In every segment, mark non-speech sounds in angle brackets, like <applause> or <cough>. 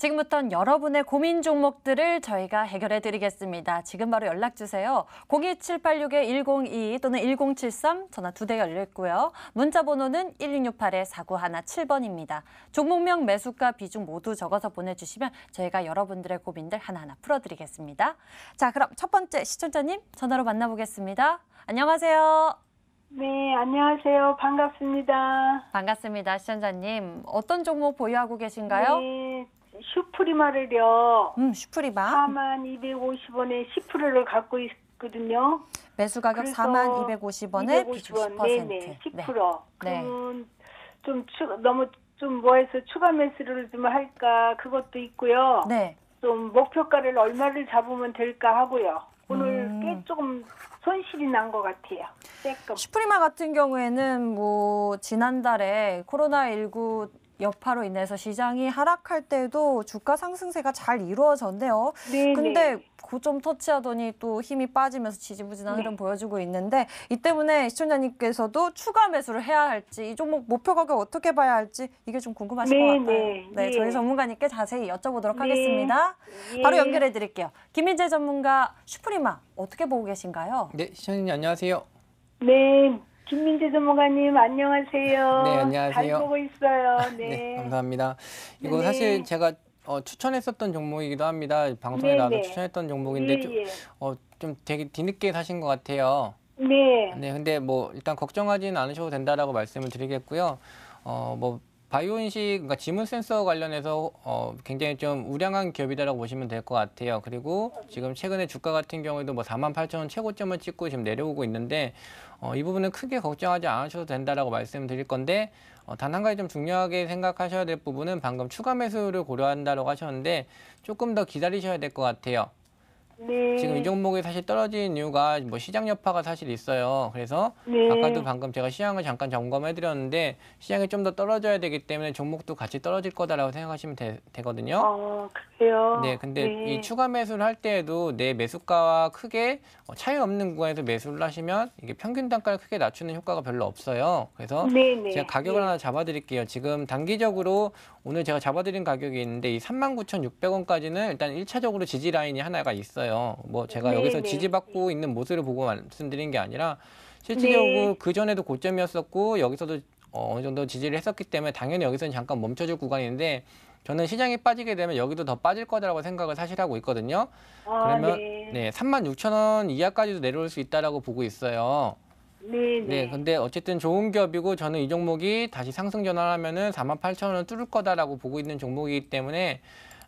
지금부터 여러분의 고민 종목들을 저희가 해결해 드리겠습니다. 지금 바로 연락 주세요. 02786-1022 또는 1073 전화 두 대 열렸고요. 문자 번호는 1668-4917번입니다. 종목명 매수가 비중 모두 적어서 보내주시면 저희가 여러분들의 고민들 하나하나 풀어드리겠습니다. 자, 그럼 첫 번째 시청자님 전화로 만나보겠습니다. 안녕하세요. 네, 안녕하세요. 반갑습니다. 반갑습니다. 시청자님. 어떤 종목 보유하고 계신가요? 네, 슈프리마를요. 음, 슈프리마. 4 250원에 10%를 갖고 있거든요. 매수 가격 4 250원에 250원, 네네, 10%. 네. 네. 좀 추, 너무 좀 뭐해서 추가 매수를 좀 할까 그것도 있고요. 네. 좀 목표가를 얼마를 잡으면 될까 하고요. 오늘 음. 꽤 조금 손실이 난 것 같아요. 조금. 슈프리마 같은 경우에는 뭐 지난달에 코로나 19 여파로 인해서 시장이 하락할 때도 주가 상승세가 잘 이루어졌네요. 네. 네. 근데 고점 그 터치하더니 또 힘이 빠지면서 지지부진한 흐름 보여주고 있는데 이 때문에 시청자님께서도 추가 매수를 해야 할지 이 종목 목표 가격 어떻게 봐야 할지 이게 좀 궁금하실 네, 것 네. 같아요. 네, 네, 네, 저희 전문가님께 자세히 여쭤보도록 네. 하겠습니다. 네. 바로 연결해 드릴게요. 김인재 전문가 슈프리마 어떻게 보고 계신가요? 네, 시청자님 안녕하세요. 네. 김민재 전문가님 안녕하세요. 네, 안녕하세요. 잘 보고 있어요. <laughs> 네, 네 감사합니다. 이거 네, 네. 사실 제가 어, 추천했었던 종목이기도 합니다. 방송에 네, 나와서 네. 추천했던 종목인데 네, 좀, 예. 어, 좀 되게 뒤늦게 사신 것 같아요. 네. 네, 근데 뭐 일단 걱정하지는 않으셔도 된다라고 말씀을 드리겠고요. 어, 뭐 바이오 인식, 그러니까 지문 센서 관련해서 어, 굉장히 좀 우량한 기업이다라고 보시면 될 것 같아요. 그리고 지금 최근에 주가 같은 경우에도 뭐 4만 8천 원 최고점을 찍고 지금 내려오고 있는데 어, 이 부분은 크게 걱정하지 않으셔도 된다라고 말씀드릴 건데 어, 단한 가지 좀 중요하게 생각하셔야 될 부분은 방금 추가 매수를 고려한다고 하셨는데 조금 더 기다리셔야 될 것 같아요. 네. 지금 이 종목이 사실 떨어진 이유가 뭐 시장 여파가 사실 있어요. 그래서 네. 아까도 방금 제가 시향을 잠깐 점검해 드렸는데 시향이좀 더 떨어져야 되기 때문에 종목도 같이 떨어질 거다라고 생각하시면 되, 되거든요. 어, 그래요. 네, 근데 네. 이 추가 매수를 할 때에도 내 매수가와 크게 어, 차이 없는 구간에서 매수를 하시면 이게 평균 단가를 크게 낮추는 효과가 별로 없어요. 그래서 네, 네. 제가 가격을 네. 하나 잡아 드릴게요. 지금 단기적으로 오늘 제가 잡아 드린 가격이 있는데 이 39,600원까지는 일단 일차적으로 지지 라인이 하나가 있어요. 있어요. 뭐 제가 네 여기서 네. 지지받고 있는 모습을 보고 말씀드린 게 아니라 실질적으로 네. 그 전에도 고점이었었고 여기서도 어, 어느 정도 지지를 했었기 때문에 당연히 여기서는 잠깐 멈춰질 구간인데 저는 시장이 빠지게 되면 여기도 더 빠질 거라고 생각을 사실 하고 있거든요. 아, 그러면 네. 네, 3만 6천 원 이하까지도 내려올 수 있다라고 보고 있어요. 네, 네, 네. 근데 어쨌든 좋은 기업이고 저는 이 종목이 다시 상승 전환하면은 4만 8천 원 뚫을 거다라고 보고 있는 종목이기 때문에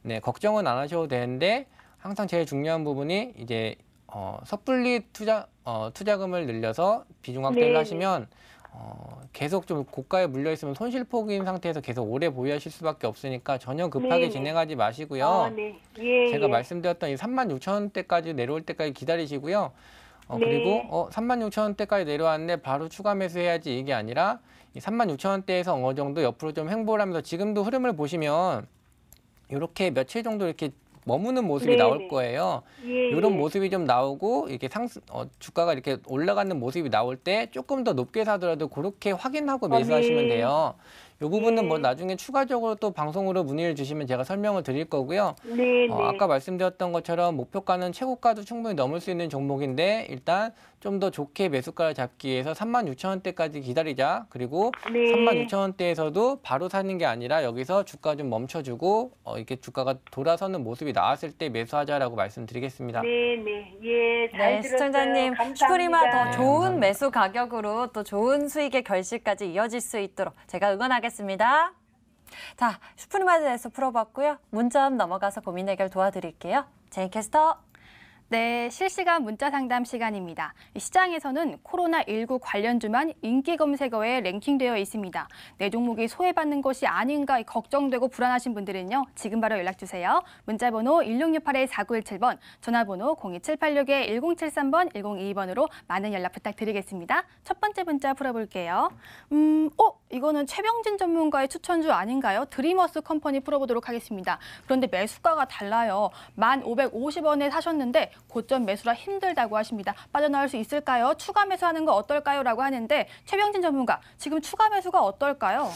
네, 걱정은 안 하셔도 되는데 항상 제일 중요한 부분이 이제 어, 섣불리 투자 어, 투자금을 늘려서 비중 확대를 네. 하시면 어, 계속 좀 고가에 물려 있으면 손실 폭인 상태에서 계속 오래 보유하실 수밖에 없으니까 전혀 급하게 네. 진행하지 마시고요. 아, 네. 예, 제가 예. 말씀드렸던 이 3만 6천 원대까지 내려올 때까지 기다리시고요. 어, 네. 그리고 어, 3만 6천 원대까지 내려왔는데 바로 추가 매수해야지 이게 아니라 이 3만 6천 원대에서 어느 정도 옆으로 좀횡보를 하면서 지금도 흐름을 보시면 이렇게 며칠 정도 이렇게 머무는 모습이 네네. 나올 거예요. 예, 이런 예. 모습이 좀 나오고 이렇게 상 어, 주가가 이렇게 올라가는 모습이 나올 때 조금 더 높게 사더라도 그렇게 확인하고 아, 매수하시면 네. 돼요. 이 부분은 뭐 네. 나중에 추가적으로 또 방송으로 문의를 주시면 제가 설명을 드릴 거고요. 네, 어, 아까 말씀드렸던 것처럼 목표가는 최고가도 충분히 넘을 수 있는 종목인데 일단 좀더 좋게 매수가를 잡기 위해서 3만 6천 원대까지 기다리자. 그리고 네. 3만 6천 원대에서도 바로 사는 게 아니라 여기서 주가 좀 멈춰주고 어, 이렇게 주가가 돌아서는 모습이 나왔을 때 매수하자라고 말씀드리겠습니다. 네, 네. 예, 잘 네, 시청자님 슈프리마 더 네, 좋은 감 매수 가격으로 또 좋은 수익의 결실까지 이어질 수 있도록 제가 응원하겠습니다. 자, 슈프리마에 대해서 풀어봤고요. 문점 넘어가서 고민 해결 도와드릴게요. 제이캐스터. 네, 실시간 문자 상담 시간입니다. 시장에서는 코로나19 관련주만 인기 검색어에 랭킹되어 있습니다. 내 종목이 소외받는 것이 아닌가 걱정되고 불안하신 분들은요. 지금 바로 연락 주세요. 문자 번호 1668-4917번, 전화번호 02786-1073번, 102번으로 많은 연락 부탁드리겠습니다. 첫 번째 문자 풀어볼게요. 음, 어? 이거는 최병진 전문가의 추천주 아닌가요? 드리머스 컴퍼니 풀어보도록 하겠습니다. 그런데 매수가가 달라요. 1,550원에 사셨는데 고점 매수라 힘들다고 하십니다. 빠져나올 수 있을까요? 추가 매수하는 거 어떨까요? 라고 하는데 최병진 전문가, 지금 추가 매수가 어떨까요?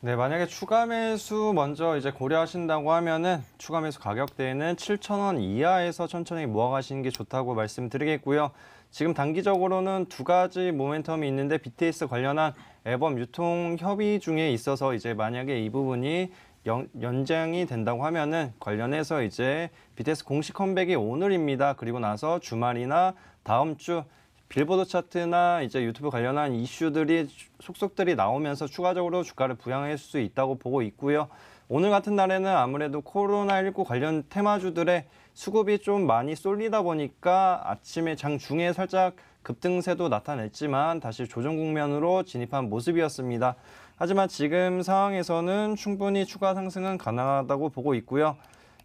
네, 만약에 추가 매수 먼저 이제 고려하신다고 하면은 추가 매수 가격대에는 7,000원 이하에서 천천히 모아가시는 게 좋다고 말씀드리겠고요. 지금 단기적으로는 두 가지 모멘텀이 있는데 BTS 관련한 앨범 유통 협의 중에 있어서 이제 만약에 이 부분이 연, 연장이 된다고 하면은 관련해서 이제 BTS 공식 컴백이 오늘입니다. 그리고 나서 주말이나 다음 주 빌보드 차트나 이제 유튜브 관련한 이슈들이 속속들이 나오면서 추가적으로 주가를 부양할 수 있다고 보고 있고요. 오늘 같은 날에는 아무래도 코로나19 관련 테마주들의 수급이 좀 많이 쏠리다 보니까 아침에 장 중에 살짝 급등세도 나타냈지만 다시 조정 국면으로 진입한 모습이었습니다. 하지만 지금 상황에서는 충분히 추가 상승은 가능하다고 보고 있고요.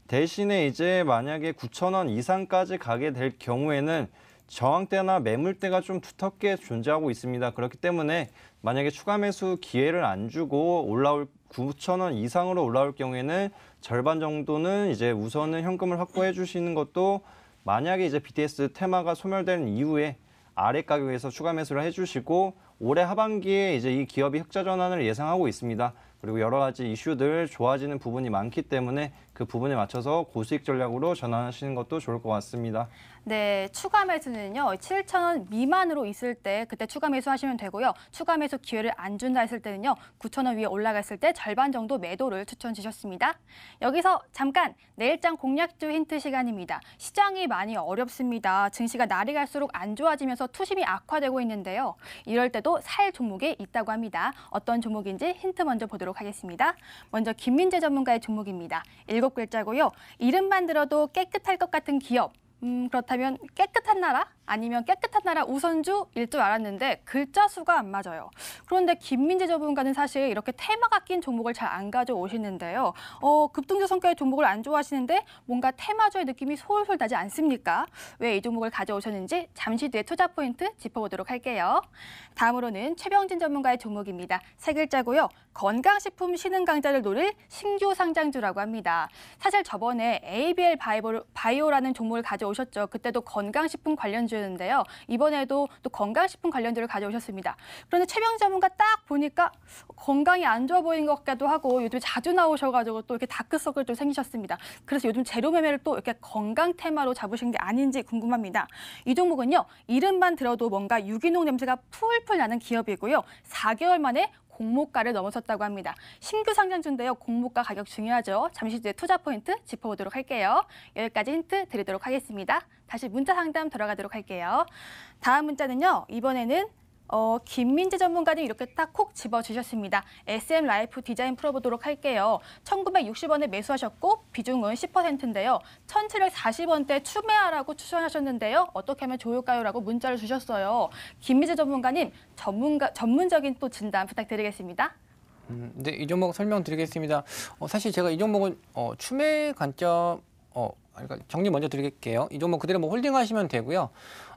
대신에 이제 만약에 9,000원 이상까지 가게 될 경우에는 저항대나 매물대가 좀 두텁게 존재하고 있습니다. 그렇기 때문에 만약에 추가 매수 기회를 안 주고 올라올 9,000원 이상으로 올라올 경우에는 절반 정도는 이제 우선은 현금을 확보해 주시는 것도 만약에 이제 BTS 테마가 소멸된 이후에 아래 가격에서 추가 매수를 해주시고 올해 하반기에 이제 이 기업이 흑자 전환을 예상하고 있습니다. 그리고 여러 가지 이슈들 좋아지는 부분이 많기 때문에 그 부분에 맞춰서 고수익 전략으로 전환하시는 것도 좋을 것 같습니다. 네, 추가 매수는요. 7천 원 미만으로 있을 때 그때 추가 매수하시면 되고요. 추가 매수 기회를 안 준다 했을 때는요. 9천 원 위에 올라갔을 때 절반 정도 매도를 추천 주셨습니다. 여기서 잠깐 내일장 공략주 힌트 시간입니다. 시장이 많이 어렵습니다. 증시가 날이 갈수록 안 좋아지면서 투심이 악화되고 있는데요. 이럴 때도 살 종목이 있다고 합니다. 어떤 종목인지 힌트 먼저 보도록 보도록 하겠습니다. 먼저 김민재 전문가의 종목입니다. 일곱 글자고요. 이름만 들어도 깨끗할 것 같은 기업. 음, 그렇다면 깨끗한 나라? 아니면 깨끗한 나라 우선주 일줄 알았는데 글자 수가 안 맞아요. 그런데 김민재 전문가는 사실 이렇게 테마가 낀 종목을 잘 안 가져오시는데요. 어, 급등주 성격의 종목을 안 좋아하시는데 뭔가 테마주의 느낌이 솔솔 나지 않습니까? 왜 이 종목을 가져오셨는지 잠시 뒤에 투자 포인트 짚어보도록 할게요. 다음으로는 최병진 전문가의 종목입니다. 세 글자고요. 건강식품 신흥 강자를 노릴 신규 상장주라고 합니다. 사실 저번에 ABL 바이오라는 종목을 가져오셨죠. 그때도 건강식품 관련주 주셨는데요. 이번에도 또 건강식품 관련들을 가져오셨습니다. 그런데 최병 전문가 딱 보니까 건강이 안 좋아 보이는 것 같기도 하고 요즘 자주 나오셔가지고 또 이렇게 다크서클 좀 생기셨습니다. 그래서 요즘 재료 매매를 또 이렇게 건강 테마로 잡으신 게 아닌지 궁금합니다. 이 종목은요. 이름만 들어도 뭔가 유기농 냄새가 풀풀 나는 기업이고요. 4개월 만에 공모가를 넘어섰다고 합니다. 신규 상장주인데요. 공모가 가격 중요하죠. 잠시 뒤에 투자 포인트 짚어보도록 할게요. 여기까지 힌트 드리도록 하겠습니다. 다시 문자 상담 들어가도록 할게요. 다음 문자는요. 이번에는 어, 김민재 전문가님 이렇게 딱 콕 집어주셨습니다. SM 라이프 디자인 풀어보도록 할게요. 1960원에 매수하셨고 비중은 10%인데요. 1740원대 추매하라고 추천하셨는데요. 어떻게 하면 좋을까요? 라고 문자를 주셨어요. 김민재 전문가님 전문가, 전문적인 또 진단 부탁드리겠습니다. 음, 네, 이 종목 설명드리겠습니다. 어, 사실 제가 이 종목은 어, 추매 관점 어, 그러니까 정리 먼저 드릴게요. 이 종목 그대로 뭐 홀딩 하시면 되고요.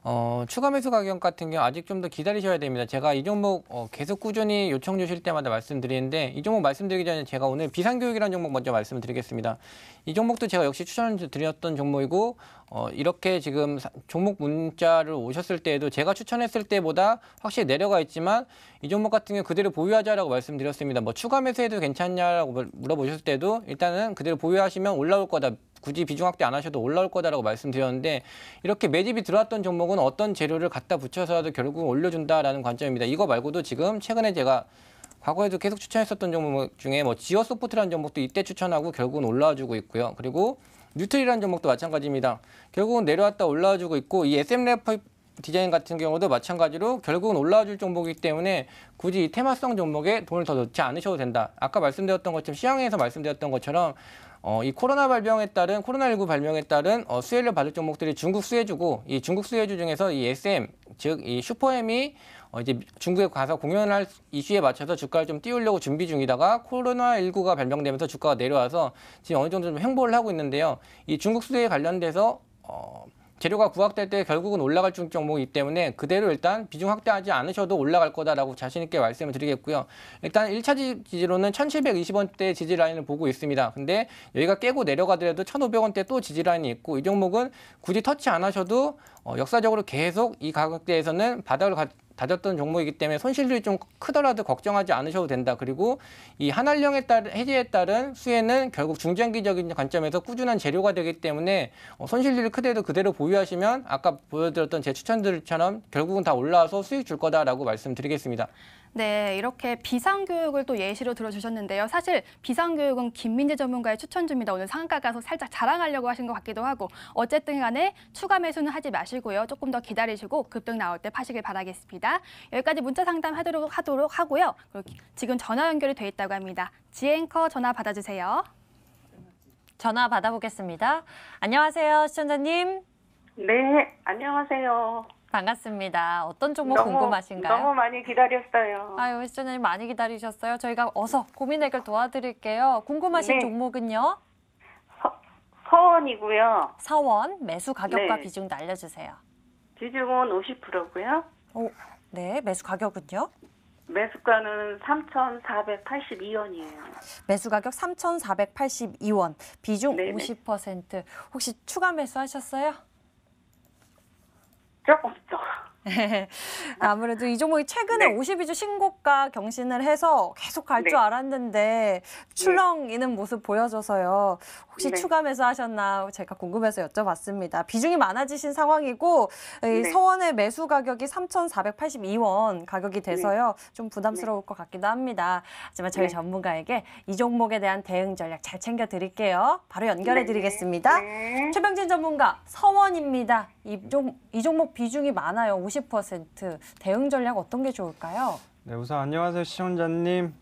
어, 추가 매수 가격 같은 경우 아직 좀 더 기다리셔야 됩니다. 제가 이 종목 어, 계속 꾸준히 요청 주실 때마다 말씀드리는데 이 종목 말씀드리기 전에 제가 오늘 비상교육이라는 종목 먼저 말씀드리겠습니다. 이 종목도 제가 역시 추천을 드렸던 종목이고 어, 이렇게 지금 종목 문자를 오셨을 때에도 제가 추천했을 때보다 확실히 내려가 있지만 이 종목 같은 경우 그대로 보유하자라고 말씀드렸습니다. 뭐 추가 매수해도 괜찮냐라고 물어보셨을 때도 일단은 그대로 보유하시면 올라올 거다. 굳이 비중 확대 안 하셔도 올라올 거다라고 말씀드렸는데 이렇게 매집이 들어왔던 종목은 어떤 재료를 갖다 붙여서라도 결국 올려준다라는 관점입니다. 이거 말고도 지금 최근에 제가 과거에도 계속 추천했었던 종목 중에 뭐 지어 소프트라는 종목도 이때 추천하고 결국은 올라와주고 있고요. 그리고 뉴트리라는 종목도 마찬가지입니다. 결국은 내려왔다 올라와주고 있고 이 SM 래퍼 디자인 같은 경우도 마찬가지로 결국은 올라와줄 종목이기 때문에 굳이 테마성 종목에 돈을 더 넣지 않으셔도 된다. 아까 말씀드렸던 것처럼 시황에서 말씀드렸던 것처럼 어, 이 코로나 발병에 따른 코로나19 발병에 따른 어, 수혜를 받을 종목들이 중국 수혜주고 이 중국 수혜주 중에서 이 SM 즉 이 슈퍼엠이 어, 이제 중국에 가서 공연할 이슈에 맞춰서 주가를 좀 띄우려고 준비 중이다가 코로나19가 발병되면서 주가가 내려와서 지금 어느 정도 좀 횡보를 하고 있는데요. 이 중국 수혜에 관련돼서 어, 재료가 구확될 때 결국은 올라갈 중 종목이기 때문에 그대로 일단 비중 확대하지 않으셔도 올라갈 거다라고 자신 있게 말씀을 드리겠고요. 일단 1차 지지로는 1720원대 지지 라인을 보고 있습니다. 근데 여기가 깨고 내려가더라도 1500원대 또 지지 라인이 있고 이 종목은 굳이 터치 안 하셔도 어, 역사적으로 계속 이 가격대에서는 바닥을 가, 다졌던 종목이기 때문에 손실률이 좀 크더라도 걱정하지 않으셔도 된다. 그리고 이 한한령에 따른 해제에 따른 수혜는 결국 중장기적인 관점에서 꾸준한 재료가 되기 때문에 어, 손실률이 크대도 그대로 보유하시면 아까 보여드렸던 제 추천들처럼 결국은 다 올라와서 수익 줄 거다라고 말씀드리겠습니다. 네, 이렇게 비상교육을 또 예시로 들어주셨는데요. 사실 비상교육은 김민재 전문가의 추천주입니다. 오늘 상가 가서 살짝 자랑하려고 하신 것 같기도 하고 어쨌든 간에 추가 매수는 하지 마시고요. 조금 더 기다리시고 급등 나올 때 파시길 바라겠습니다. 여기까지 문자 상담하도록 하도록 하고요. 그리고 지금 전화 연결이 돼 있다고 합니다. 지앵커 전화 받아주세요. 전화 받아보겠습니다. 안녕하세요, 시청자님. 네, 안녕하세요. 반갑습니다. 어떤 종목 너무, 궁금하신가요? 너무 많이 기다렸어요. 아유, 시청자님 많이 기다리셨어요. 저희가 어서 고민 해결 도와드릴게요. 궁금하신 네. 종목은요? 서, 서원이고요. 서원 매수 가격과 네. 비중도 알려주세요. 비중은 50%고요. 오, 네, 매수 가격은요? 매수가는 3,482원이에요. 매수 가격 3,482원, 비중 네네. 50%. 혹시 추가 매수하셨어요? 조금 죠 <laughs> 아무래도 이종목이 최근에 네. 52주 신곡과 경신을 해서 계속 갈줄 네. 알았는데 네. 출렁이는 모습 보여줘서요. 혹시 네. 추가 매수하셨나 제가 궁금해서 여쭤봤습니다. 비중이 많아지신 상황이고 네. 서원의 매수 가격이 3,482원 가격이 네. 돼서요. 네. 좀 부담스러울 네. 것 같기도 합니다. 하지만 저희 네. 전문가에게 이 종목에 대한 대응 전략 잘 챙겨 드릴게요. 바로 연결해 드리겠습니다. 최병진 전문가 서원입니다. 이, 종, 이 종목 비중이 많아요. 50% 대응 전략 어떤 게 좋을까요? 네, 우선 안녕하세요 시청자님.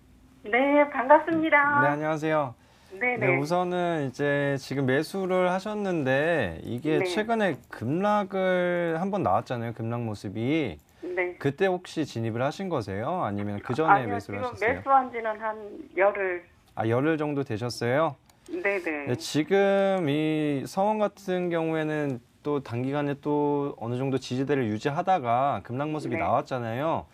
네, 반갑습니다. 네, 안녕하세요. 네네. 네, 우선은 이제 지금 매수를 하셨는데 이게 네. 최근에 급락을 한번 나왔잖아요. 급락 모습이. 네. 그때 혹시 진입을 하신 거세요? 아니면 그 전에 매수를 하셨어요? 매수한 지는 한 열흘. 아, 열흘 정도 되셨어요? 네네. 네, 지금 이 성원 같은 경우에는 또 단기간에 또 어느 정도 지지대를 유지하다가 급락 모습이 네. 나왔잖아요.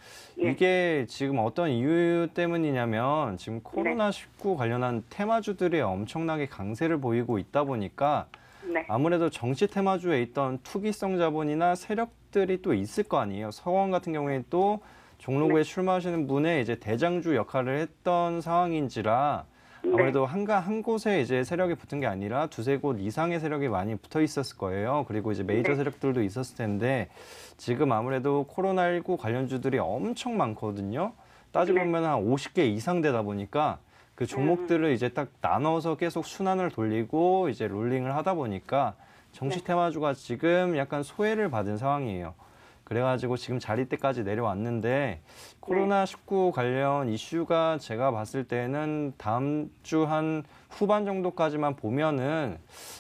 예. 이게 지금 어떤 이유 때문이냐면 지금 코로나19 네. 관련한 테마주들이 엄청나게 강세를 보이고 있다 보니까 네. 아무래도 정치 테마주에 있던 투기성 자본이나 세력들이 또 있을 거 아니에요. 서원 같은 경우에 또 종로구에 네. 출마하시는 분의 이제 대장주 역할을 했던 상황인지라 네. 아무래도 네. 한가 한 곳에 이제 세력이 붙은 게 아니라 두세 곳 이상의 세력이 많이 붙어 있었을 거예요. 그리고 이제 메이저 네. 세력들도 있었을 텐데 지금 아무래도 코로나19 관련주들이 엄청 많거든요. 따지고 보면 네. 한 50개 이상 되다 보니까 그 종목들을 음. 이제 딱 나눠서 계속 순환을 돌리고 이제 롤링을 하다 보니까 정식 네. 테마주가 지금 약간 소외를 받은 상황이에요. 그래가지고 지금 자리 때까지 내려왔는데 네. 코로나 19 관련 이슈가 제가 봤을 때는 다음 주 한 후반 정도까지만 보면은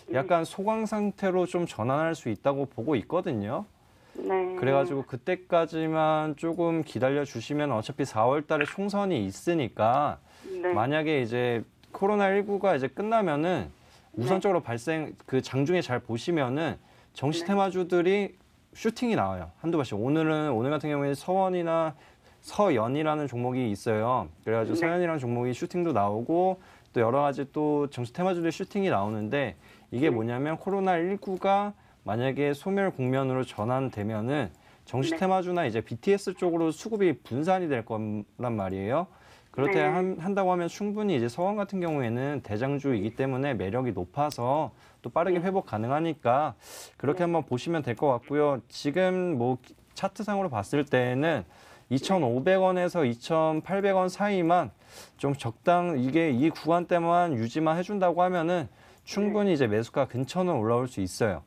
음. 약간 소강 상태로 좀 전환할 수 있다고 보고 있거든요. 네. 그래가지고 그때까지만 조금 기다려 주시면 어차피 4월달에 총선이 있으니까 네. 만약에 이제 코로나 19가 이제 끝나면은 네. 우선적으로 발생 그 장중에 잘 보시면은 정시 네. 테마주들이 슈팅이 나와요. 한두 번씩 오늘은 오늘 같은 경우에 서원이나 서연이라는 종목이 있어요. 그래가지고 네. 서연이라는 종목이 슈팅도 나오고 또 여러 가지 또 정수 테마주들 슈팅이 나오는데 이게 네. 뭐냐면 코로나 19가 만약에 소멸 국면으로 전환되면은 정시 네. 테마주나 이제 BTS 쪽으로 수급이 분산이 될 거란 말이에요. 그렇게 네. 한, 한다고 하면 충분히 이제 서원 같은 경우에는 대장주이기 때문에 매력이 높아서 또 빠르게 네. 회복 가능하니까 그렇게 네. 한번 보시면 될 것 같고요. 지금 뭐 차트상으로 봤을 때는 2,500원에서 2,800원 사이만 좀 적당 이게 이 구간대만 유지만 해준다고 하면은 충분히 네. 이제 매수가 근처는 올라올 수 있어요.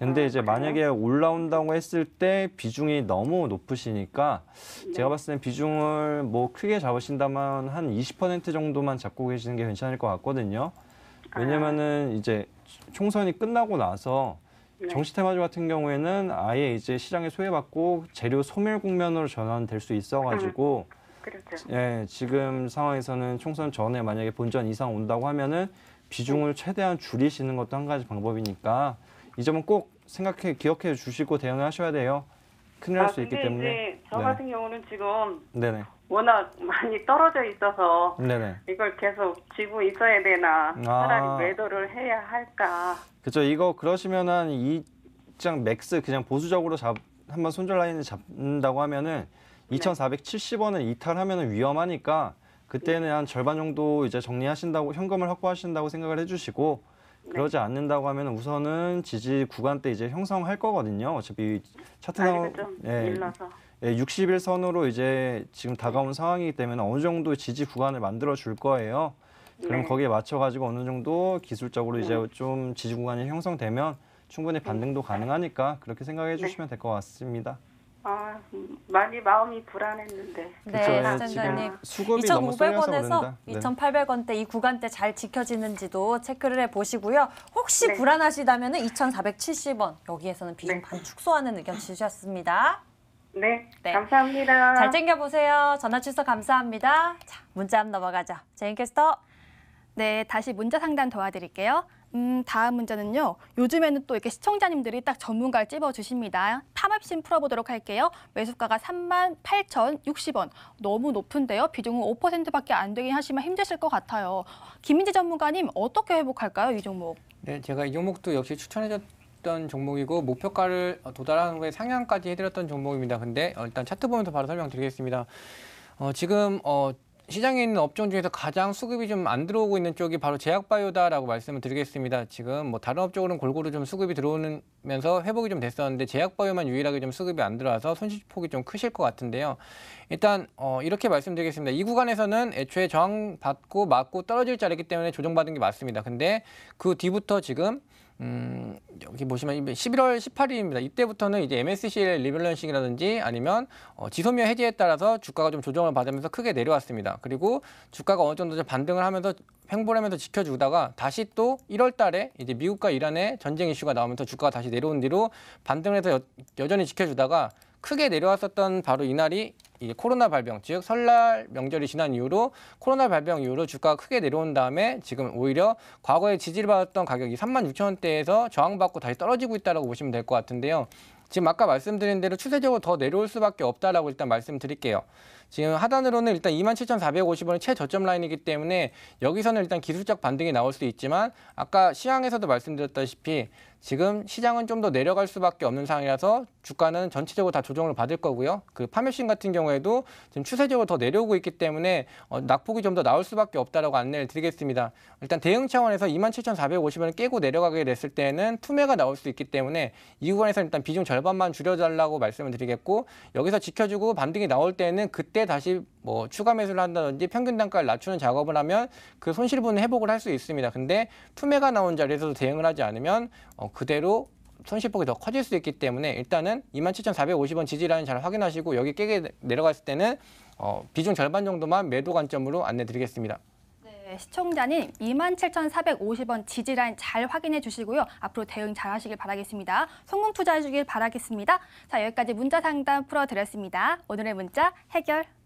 근데 아, 이제 만약에 올라온다고 했을 때 비중이 너무 높으시니까 네. 제가 봤을 땐 비중을 뭐 크게 잡으신다면 한 20% 정도만 잡고 계시는 게 괜찮을 것 같거든요. 아. 왜냐면은 이제 총선이 끝나고 나서 네. 정시 테마주 같은 경우에는 아예 이제 시장에 소외받고 재료 소멸 국면으로 전환될 수 있어가지고 음, 그렇죠. 예, 지금 상황에서는 총선 전에 만약에 본전 이상 온다고 하면은 비중을 네. 최대한 줄이시는 것도 한 가지 방법이니까 이 점은 꼭 생각해 기억해 주시고 대응하셔야 돼요. 큰일 날수 아, 있기 때문에. 저 네. 같은 경우는 지금 네네. 워낙 많이 떨어져 있어서 네네. 이걸 계속 지고 있어야 되나 아. 차라리 매도를 해야 할까. 그죠 이거 그러시면은 이 입장 맥스 그냥 보수적으로 잡 한 번 손절 라인을 잡는다고 하면은 2,470원을 이탈하면은 위험하니까 그때는 한 절반 정도 이제 정리하신다고 현금을 확보하신다고 생각을 해주시고 그러지 네. 않는다고 하면 우선은 지지 구간때 이제 형성할 거거든요. 어차피 차트 나오 아, 예, 밀라 예, 60일 선으로 이제 지금 다가온 상황이기 때문에 어느 정도 지지 구간을 만들어 줄 거예요. 그럼 네. 거기에 맞춰 가지고 어느 정도 기술적으로 이제 네. 좀 지지 구간이 형성되면 충분히 네. 반등도 가능하니까 그렇게 생각해 주시면 될 것 같습니다. 아, 음, 많이 마음이 불안했는데. 네, 그쵸, 선생님. 예, 수이 너무 쏠 2,500원에서 그런다. 네. 2,800원대 이 구간대 잘 지켜지는지도 체크를 해 보시고요. 혹시 네. 불안하시다면 2,470원 여기에서는 비중 네. 반 축소하는 의견 주셨습니다. 네, 네. 감사합니다. 잘 챙겨 보세요. 전화 취소 감사합니다. 자, 문자 한번 넘어가죠. 제인캐스터. 네, 다시 문자 상담 도와드릴게요. 음, 다음 문제는요. 요즘에는 또 이렇게 시청자님들이 딱 전문가를 찝어주십니다. 탐합심 풀어보도록 할게요. 매수가가 38,060원. 너무 높은데요. 비중은 5%밖에 안 되긴 하시면 힘드실 것 같아요. 김민재 전문가님 어떻게 회복할까요? 이 종목. 네, 제가 이 종목도 역시 추천해줬던 종목이고 목표가를 도달한 후에 상향까지 해드렸던 종목입니다. 근데 어, 일단 차트 보면서 바로 설명드리겠습니다. 어, 지금 어, 시장에 있는 업종 중에서 가장 수급이 좀 안 들어오고 있는 쪽이 바로 제약바이오다라고 말씀을 드리겠습니다. 지금 뭐 다른 업종으로는 골고루 좀 수급이 들어오면서 회복이 좀 됐었는데 제약바이오만 유일하게 좀 수급이 안 들어와서 손실폭이 좀 크실 것 같은데요. 일단 어, 이렇게 말씀드리겠습니다. 이 구간에서는 애초에 저항받고 맞고 떨어질 자리이기 때문에 조정받은 게 맞습니다. 근데 그 뒤부터 지금 음, 여기 보시면 11월 18일입니다. 이때부터는 이제 MSCL 리밸런싱이라든지 아니면 어, 지소미아 해지에 따라서 주가가 좀 조정을 받으면서 크게 내려왔습니다. 그리고 주가가 어느 정도 좀 반등을 하면서 횡보하면서 지켜주다가 다시 또 1월 달에 이제 미국과 이란의 전쟁 이슈가 나오면서 주가가 다시 내려온 뒤로 반등해서 여, 여전히 지켜주다가 크게 내려왔었던 바로 이날이 이제 코로나 발병, 즉 설날 명절이 지난 이후로 코로나 발병 이후로 주가가 크게 내려온 다음에 지금 오히려 과거에 지지를 받았던 가격이 3만 6천 원대에서 저항받고 다시 떨어지고 있다고 보시면 될 것 같은데요. 지금 아까 말씀드린 대로 추세적으로 더 내려올 수밖에 없다라고 일단 말씀드릴게요. 지금 하단으로는 일단 27,450원이 최저점 라인이기 때문에 여기서는 일단 기술적 반등이 나올 수 있지만 아까 시황에서도 말씀드렸다시피 지금 시장은 좀 더 내려갈 수밖에 없는 상황이라서 주가는 전체적으로 다 조정을 받을 거고요. 그 파매신 같은 경우에도 지금 추세적으로 더 내려오고 있기 때문에 어, 낙폭이 좀 더 나올 수밖에 없다라고 안내를 드리겠습니다. 일단 대응 차원에서 27,450원을 깨고 내려가게 됐을 때는 투매가 나올 수 있기 때문에 이 구간에서 일단 비중 절반만 줄여달라고 말씀을 드리겠고 여기서 지켜주고 반등이 나올 때는 그때 다시 뭐 추가 매수를 한다든지 평균 단가를 낮추는 작업을 하면 그 손실분을 회복을 할 수 있습니다. 근데 품매가 나온 자리에서도 대응을 하지 않으면 어, 그대로 손실폭이 더 커질 수 있기 때문에 일단은 27,450원 지지라인 잘 확인하시고 여기 깨게 내려갔을 때는 어, 비중 절반 정도만 매도 관점으로 안내드리겠습니다. 네, 시청자님 27,450원 지지라인 잘 확인해 주시고요. 앞으로 대응 잘 하시길 바라겠습니다. 성공 투자해 주길 바라겠습니다. 자, 여기까지 문자 상담 풀어드렸습니다. 오늘의 문자 해결